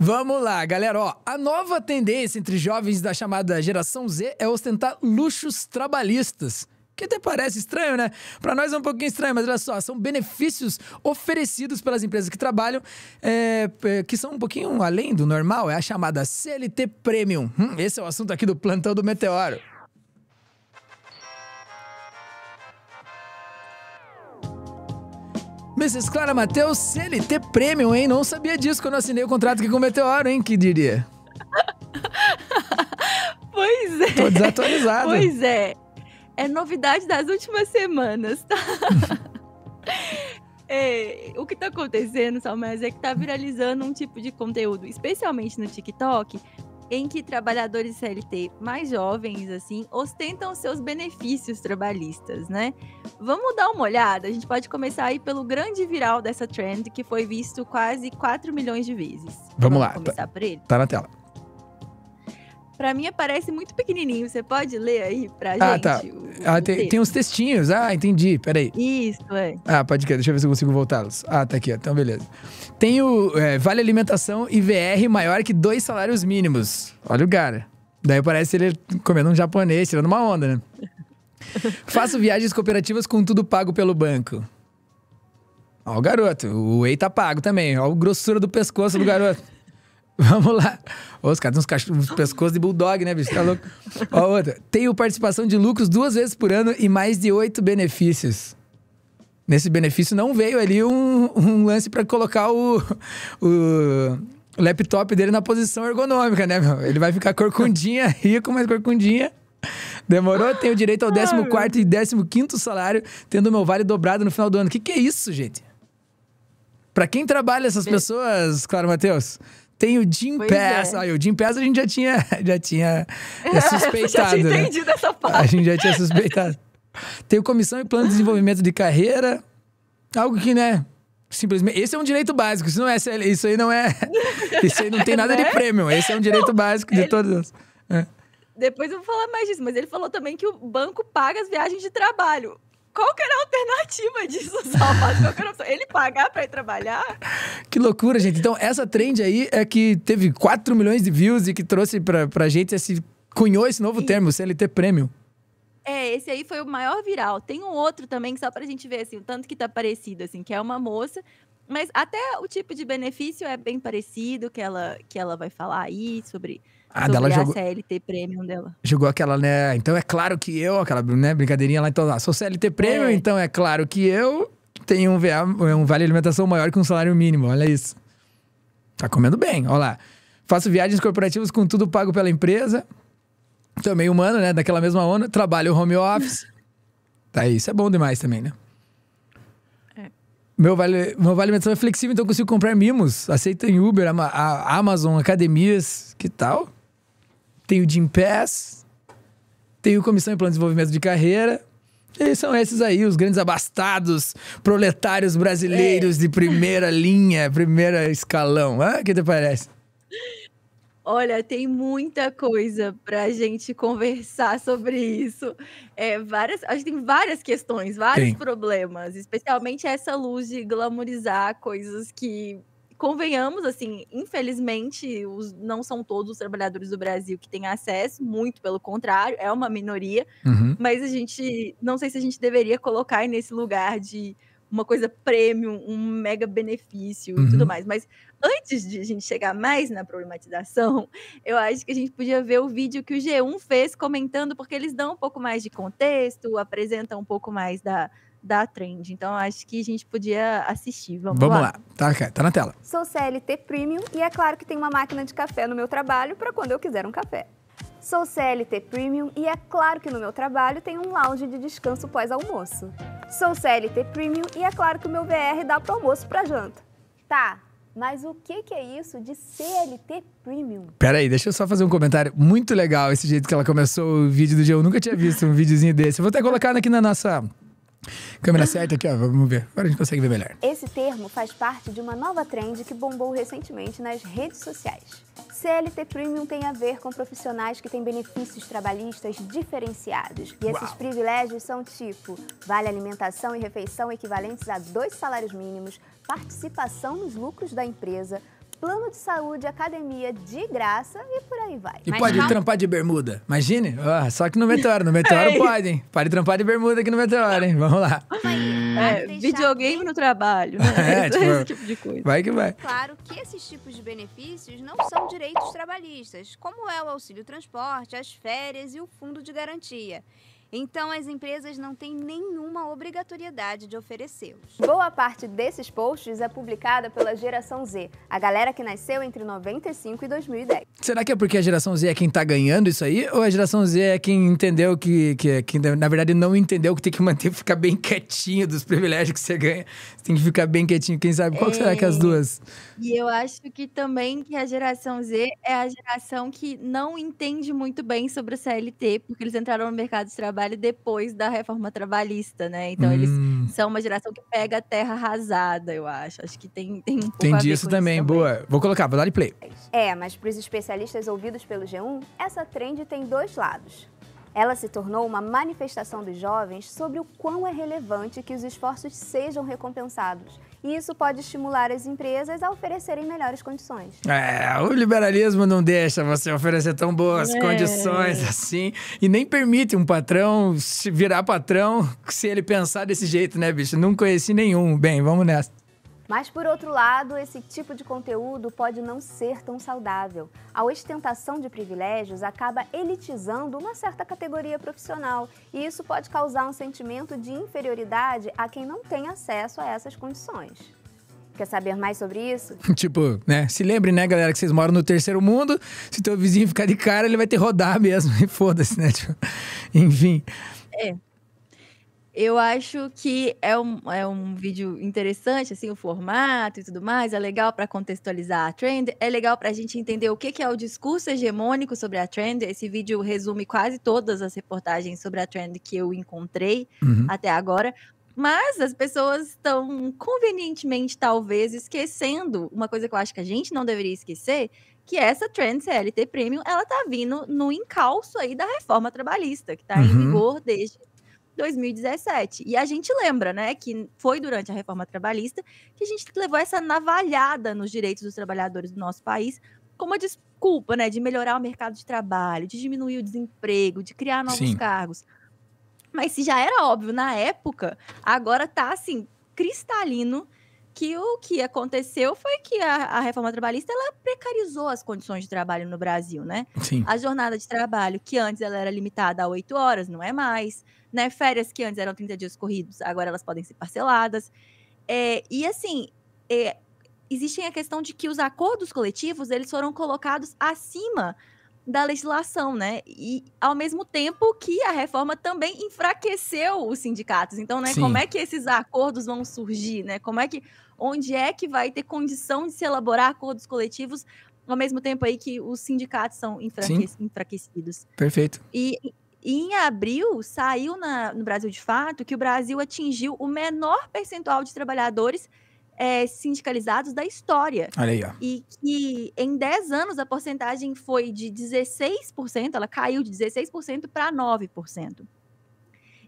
Vamos lá, galera. Ó, a nova tendência entre jovens da chamada geração Z é ostentar luxos trabalhistas. Que até parece estranho, né? Para nós é um pouquinho estranho, mas olha só, são benefícios oferecidos pelas empresas que trabalham, é, é que são um pouquinho além do normal, é a chamada CLT Premium. Hum, esse é o assunto aqui do plantão do Meteoro. Mrs. Clara Matheus, CLT Premium, hein? Não sabia disso quando assinei o contrato aqui com o Meteoro, hein? Que diria? pois é. Tô desatualizado. Pois é. É novidade das últimas semanas, tá? É, o que está acontecendo, Salmas, é que está viralizando um tipo de conteúdo, especialmente no TikTok, em que trabalhadores CLT mais jovens, assim, ostentam seus benefícios trabalhistas, né? Vamos dar uma olhada? A gente pode começar aí pelo grande viral dessa trend, que foi visto quase 4 milhões de vezes. Vamos, Vamos lá. Tá começar tá, por ele? Tá na tela. Pra mim aparece muito pequenininho. Você pode ler aí pra ah, gente? Tá. O, ah, tem, tem, uns textinhos. Ah, entendi. Peraí. Isso, é. Ah, pode crer. Deixa eu ver se eu consigo voltá-los. Ah, tá aqui. Ó. Então, beleza. Tem o é, Vale Alimentação e VR maior que dois salários mínimos. Olha o cara. Daí parece ele comendo um japonês, tirando uma onda, né? Faço viagens cooperativas com tudo pago pelo banco. Ó, o garoto. O Ei tá pago também. Ó, a grossura do pescoço do garoto. Vamos lá. os caras têm uns, cach... uns pescoços de bulldog, né, bicho? Tá louco? Ó, outra. Tenho participação de lucros duas vezes por ano e mais de oito benefícios. Nesse benefício não veio ali um, um lance para colocar o, o laptop dele na posição ergonômica, né, meu? Ele vai ficar corcundinha, rico, mas corcundinha. Demorou? Tenho direito ao 14 ah. e 15 salário, tendo meu vale dobrado no final do ano. O que, que é isso, gente? Para quem trabalha essas pessoas, Claro Matheus? Tem o Jim pois Pass. É. Aí, o Jim Pass a gente já tinha, já tinha suspeitado. já né? tinha entendido né? essa parte. A gente já tinha suspeitado. Tem o Comissão e Plano de Desenvolvimento de Carreira. Algo que, né? Simplesmente. Esse é um direito básico. Isso, não é, isso aí não é. Isso aí não tem nada de né? prêmio. Esse é um direito não, básico ele... de todos. É. Depois eu vou falar mais disso, mas ele falou também que o banco paga as viagens de trabalho qual que era a alternativa disso, Salvador? Ele pagar para ir trabalhar? Que loucura, gente. Então, essa trend aí é que teve 4 milhões de views e que trouxe pra, pra gente esse. cunhou esse novo e... termo, CLT Premium. É, esse aí foi o maior viral. Tem um outro também que só pra gente ver, assim, o tanto que tá parecido, assim, que é uma moça mas até o tipo de benefício é bem parecido que ela, que ela vai falar aí sobre, ah, sobre dela a jogou, CLT Premium dela. Jogou aquela, né? Então é claro que eu, aquela né, brincadeirinha lá, então, ah, sou CLT Premium, é. então é claro que eu tenho um, VA, um vale alimentação maior que um salário mínimo, olha isso. Tá comendo bem, olha lá. Faço viagens corporativas com tudo pago pela empresa. Também humano, né? Daquela mesma onda. Trabalho home office. tá, isso é bom demais também, né? Meu vale, meu vale alimentação é flexível, então eu consigo comprar mimos. Aceita em Uber, a, Amazon, academias, que tal? Tenho Gym Pass. Tenho Comissão em Plano de Desenvolvimento de Carreira. E são esses aí, os grandes abastados, proletários brasileiros é. de primeira linha, primeira escalão. Ah, que te parece? Olha, tem muita coisa para a gente conversar sobre isso. É, várias, a gente tem várias questões, vários tem. problemas, especialmente essa luz de glamorizar coisas que, convenhamos, assim, infelizmente, os, não são todos os trabalhadores do Brasil que têm acesso, muito pelo contrário, é uma minoria, uhum. mas a gente, não sei se a gente deveria colocar nesse lugar de uma coisa premium, um mega benefício uhum. e tudo uhum. mais. Mas antes de a gente chegar mais na problematização, eu acho que a gente podia ver o vídeo que o G1 fez comentando, porque eles dão um pouco mais de contexto, apresentam um pouco mais da, da trend. Então acho que a gente podia assistir. Vamos, Vamos lá. lá. Tá, tá na tela. Sou CLT Premium e é claro que tem uma máquina de café no meu trabalho para quando eu quiser um café. Sou CLT Premium e é claro que no meu trabalho tem um lounge de descanso pós-almoço. Sou CLT Premium e é claro que o meu VR dá para almoço para janta. Tá, mas o que, que é isso de CLT Premium? Peraí, deixa eu só fazer um comentário. Muito legal esse jeito que ela começou o vídeo do dia. Eu nunca tinha visto um videozinho desse. Eu vou até colocar aqui na nossa Câmera certa aqui, ó, vamos ver. Agora a gente consegue ver melhor. Esse termo faz parte de uma nova trend que bombou recentemente nas redes sociais. CLT Premium tem a ver com profissionais que têm benefícios trabalhistas diferenciados. E esses Uau. privilégios são tipo: vale alimentação e refeição equivalentes a dois salários mínimos, participação nos lucros da empresa, plano de saúde, academia de graça e por aí vai. E Mas pode não... trampar de bermuda, imagine. Oh, só que no meteoro, no meteoro é. pode, hein? Pode trampar de bermuda aqui no meteoro, hein? Vamos lá. É, videogame no trabalho, né? é, tipo, esse tipo de coisa. Vai que vai. Claro que esses tipos de benefícios não são direitos trabalhistas, como é o auxílio transporte, as férias e o fundo de garantia. Então, as empresas não têm nenhuma obrigatoriedade de oferecê-los. Boa parte desses posts é publicada pela geração Z, a galera que nasceu entre 95 e 2010. Será que é porque a geração Z é quem está ganhando isso aí? Ou a geração Z é quem entendeu que, que, que na verdade, não entendeu que tem que manter, ficar bem quietinho dos privilégios que você ganha? Você tem que ficar bem quietinho, quem sabe? Qual é... será que é as é. duas? E eu acho que também que a geração Z é a geração que não entende muito bem sobre o CLT, porque eles entraram no mercado de trabalho trabalho depois da reforma trabalhista, né? Então hum. eles são uma geração que pega a terra arrasada, eu acho. Acho que tem, tem um pouco disso também, boa. Também. Vou colocar, vou dar de play. É, mas para os especialistas ouvidos pelo G1, essa trend tem dois lados. Ela se tornou uma manifestação dos jovens sobre o quão é relevante que os esforços sejam recompensados e isso pode estimular as empresas a oferecerem melhores condições. É, o liberalismo não deixa você oferecer tão boas é. condições assim. E nem permite um patrão virar patrão se ele pensar desse jeito, né, bicho? Não conheci nenhum. Bem, vamos nessa. Mas por outro lado, esse tipo de conteúdo pode não ser tão saudável. A ostentação de privilégios acaba elitizando uma certa categoria profissional e isso pode causar um sentimento de inferioridade a quem não tem acesso a essas condições. Quer saber mais sobre isso? tipo, né? Se lembre, né, galera, que vocês moram no terceiro mundo. Se teu vizinho ficar de cara, ele vai ter rodar mesmo. E foda-se, né? Tipo, enfim. É eu acho que é um, é um vídeo interessante, assim, o formato e tudo mais. É legal para contextualizar a trend. É legal para a gente entender o que, que é o discurso hegemônico sobre a trend. Esse vídeo resume quase todas as reportagens sobre a trend que eu encontrei uhum. até agora mas as pessoas estão convenientemente, talvez, esquecendo uma coisa que eu acho que a gente não deveria esquecer, que essa trend CLT Premium, ela tá vindo no encalço aí da reforma trabalhista, que está uhum. em vigor desde 2017. E a gente lembra, né, que foi durante a reforma trabalhista que a gente levou essa navalhada nos direitos dos trabalhadores do nosso país como uma desculpa, né, de melhorar o mercado de trabalho, de diminuir o desemprego, de criar novos Sim. cargos. Mas se já era óbvio na época, agora tá assim, cristalino que o que aconteceu foi que a, a, reforma trabalhista ela precarizou as condições de trabalho no Brasil, né? Sim. A jornada de trabalho, que antes ela era limitada a oito horas, não é mais. Né? Férias que antes eram 30 dias corridos, agora elas podem ser parceladas. É, e assim, é, a questão de que os acordos coletivos eles foram colocados acima da legislação, né? E ao mesmo tempo que a reforma também enfraqueceu os sindicatos. Então, né, Sim. como é que esses acordos vão surgir, né? Como é que onde é que vai ter condição de se elaborar acordos coletivos ao mesmo tempo aí que os sindicatos são enfraque Sim. enfraquecidos. Perfeito. E, e em abril saiu na, no Brasil de Fato que o Brasil atingiu o menor percentual de trabalhadores é, sindicalizados da história. Olha aí, ó. E que em 10 anos a porcentagem foi de 16%, ela caiu de 16% para 9%.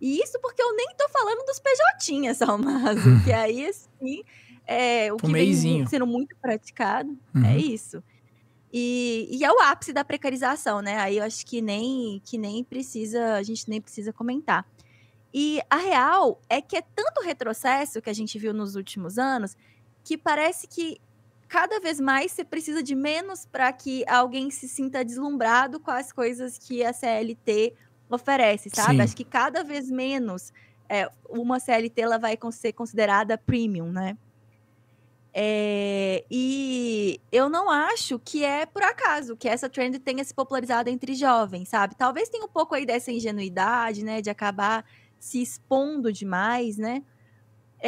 E isso porque eu nem estou falando dos PJs, Salmazo, que aí, assim, é, o que Fumeizinho. vem sendo muito praticado é uhum. é isso. E, e, é o ápice da precarização, né? Aí eu acho que nem, que nem precisa, a gente nem precisa comentar. E a real é que é tanto retrocesso que a gente viu nos últimos anos que parece que cada vez mais você precisa de menos para que alguém se sinta deslumbrado com as coisas que a CLT oferece, sabe? Sim. Acho que cada vez menos é, uma CLT ela vai ser considerada premium, né? É, e eu não acho que é por acaso que essa trend tenha se popularizado entre jovens, sabe? Talvez tenha um pouco aí dessa ingenuidade, né, de acabar se expondo demais, né?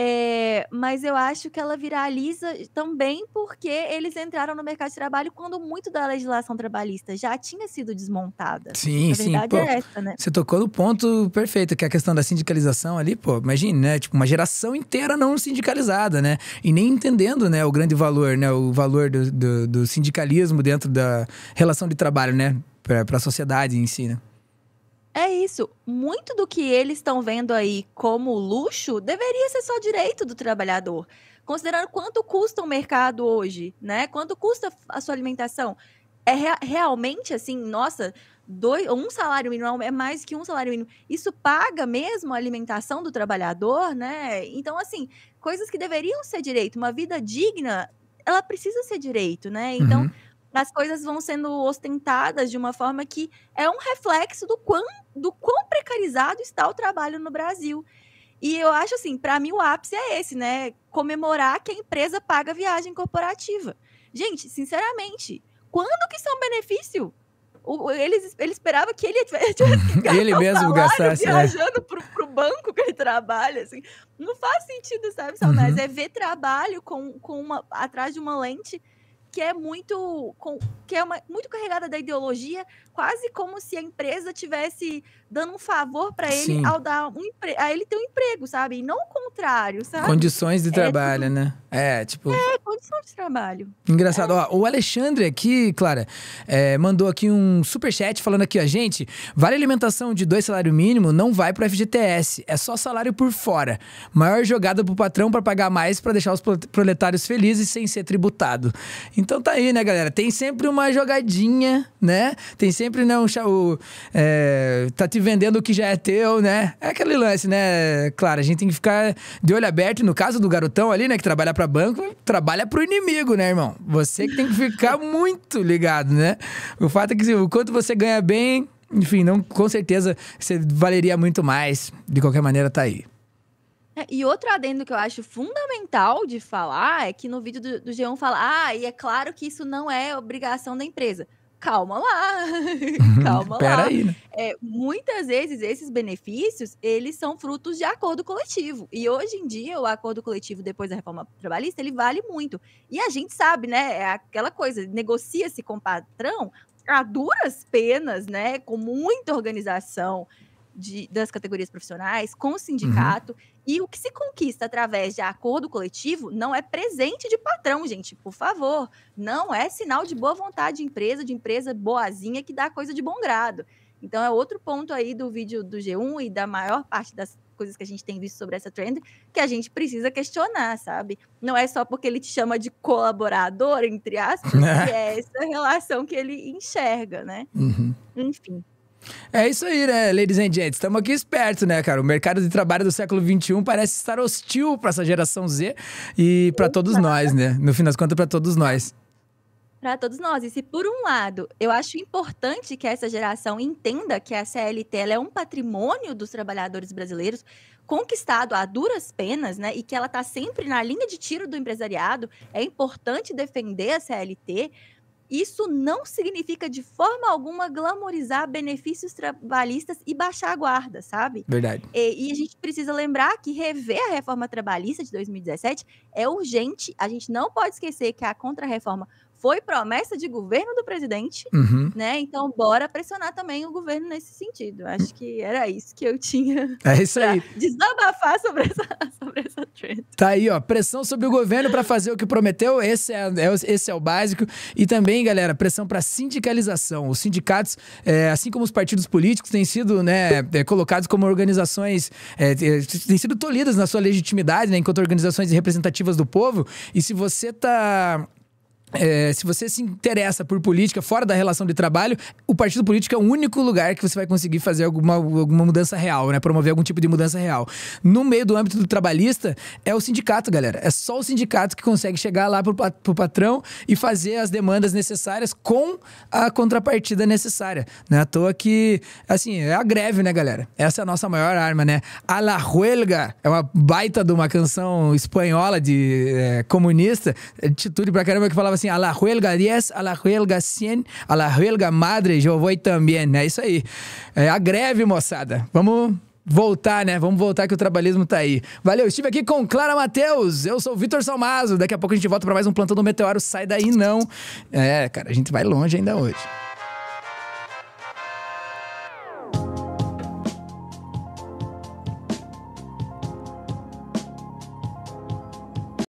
É, mas eu acho que ela viraliza também porque eles entraram no mercado de trabalho quando muito da legislação trabalhista já tinha sido desmontada. Sim, sim. Pô, é essa, né? Você tocou no ponto perfeito, que é a questão da sindicalização ali, pô, Imagina, né? Tipo, uma geração inteira não sindicalizada, né? E nem entendendo, né, o grande valor, né? O valor do, do, do sindicalismo dentro da relação de trabalho, né? Para a sociedade em si, né? É isso. Muito do que eles estão vendo aí como luxo deveria ser só direito do trabalhador. Considerando quanto custa o mercado hoje, né? Quanto custa a sua alimentação? É realmente assim, nossa, dois, um salário mínimo é mais que um salário mínimo. Isso paga mesmo a alimentação do trabalhador, né? Então, assim, coisas que deveriam ser direito, uma vida digna, ela precisa ser direito, né? Então. Uhum as coisas vão sendo ostentadas de uma forma que é um reflexo do quão, do quão precarizado está o trabalho no Brasil. E eu acho assim, para mim o ápice é esse, né? Comemorar que a empresa paga viagem corporativa. Gente, sinceramente, quando que isso é um benefício? O, eles, ele esperava que ele tivesse, que ele mesmo gastasse é. viajando é. pro, pro banco que ele trabalha, assim. Não faz sentido, sabe, Salmés? Uhum. É ver trabalho com, com uma, atrás de uma lente que é muito com, que é uma, muito carregada da ideologia, quase como se a empresa tivesse dando um favor para ele Sim. ao dar um a ele ter um emprego, sabe? E não o contrário, sabe? Condições de é, trabalho, é, né? É, tipo. É, condições de trabalho. Engraçado. É. Ó, o Alexandre aqui, Clara, é, mandou aqui um super chat falando aqui, ó, gente, vale alimentação de dois salário mínimo não vai pro FGTS, é só salário por fora. Maior jogada pro patrão para pagar mais para deixar os proletários felizes sem ser tributado. Então tá aí, né, galera? Tem sempre uma uma jogadinha, né? Tem sempre, né, um... O, é, tá te vendendo o que já é teu, né? É aquele lance, né? Claro, a gente tem que ficar de olho aberto. No caso do garotão ali, né, que trabalha para banco, trabalha pro inimigo, né, irmão? Você que tem que ficar muito ligado, né? O fato é que o quanto você ganha bem... Enfim, não, com certeza você valeria muito mais. De qualquer maneira, tá aí. É, e outro adendo que eu acho fundamental de falar é que no vídeo do, do G1 fala: ah, e é claro que isso não é obrigação da empresa. Calma lá, calma Pera lá. Aí, né? é, muitas vezes esses benefícios eles são frutos de acordo coletivo e hoje em dia o acordo coletivo depois da reforma trabalhista ele vale muito e a gente sabe né é aquela coisa negocia-se com o patrão a duras penas né com muita organização de, das categorias profissionais, com o uhum. sindicato. Uhum. E o que se conquista através de acordo coletivo não é presente de patrão, gente, por favor. Não é sinal de boa vontade de empresa, de empresa boazinha que dá coisa de bom grado. Então, é outro ponto aí do vídeo do G1 e da maior parte das coisas que a gente tem visto sobre essa trend que a gente precisa questionar, sabe? Não é só porque ele te chama de colaborador, entre aspas, que é essa relação que ele enxerga, né? Uhum. Enfim. É isso aí, né, ladies and gents? Estamos aqui espertos, né, cara? O mercado de trabalho do século XXI parece estar hostil para essa geração Z e para todos nós, né? No fim das contas, para todos nós. Para todos nós. E se, por um lado, eu acho importante que essa geração entenda que a CLT é um patrimônio dos trabalhadores brasileiros, conquistado a duras penas, né, e que ela está sempre na linha de tiro do empresariado, é importante defender a CLT, isso não significa de forma alguma glamorizar benefícios trabalhistas e baixar a guarda, sabe? Verdade. E, e, a gente precisa lembrar que rever a reforma trabalhista de 2017 é urgente. A gente não pode esquecer que a contra-reforma foi promessa de governo do presidente, uhum. né? Então, bora pressionar também o governo nesse sentido. Acho que era isso que eu tinha. É isso aí. Desabafar sobre essa, sobre essa treta. Tá aí, ó. Pressão sobre o governo para fazer o que prometeu. Esse é, é, esse é o básico. E também, galera, pressão para sindicalização. Os sindicatos, é, assim como os partidos políticos, têm sido né, é, colocados como organizações, é, é, têm sido tolhidas na sua legitimidade, né? Enquanto organizações representativas do povo. E se você tá é, se você se interessa por política fora da relação de trabalho, o partido político é o único lugar que você vai conseguir fazer alguma, alguma mudança real, né? Promover algum tipo de mudança real. No meio do âmbito do trabalhista, é o sindicato, galera. É só o sindicato que consegue chegar lá pro, pro patrão e fazer as demandas necessárias com a contrapartida necessária. Não é à toa que, assim, é a greve, né, galera? Essa é a nossa maior arma, né? A La Huelga é uma baita de uma canção espanhola de é, comunista, atitude é, pra caramba que falava assim, a la huelga 10, a la huelga 100, a la huelga madre, eu vou também. É isso aí. É a greve, moçada. Vamos voltar, né? Vamos voltar que o trabalhismo tá aí. Valeu, estive aqui com Clara Matheus. Eu sou o Vitor Salmazo. Daqui a pouco a gente volta para mais um Plantão do Meteoro. Sai daí, não. É, cara, a gente vai longe ainda hoje.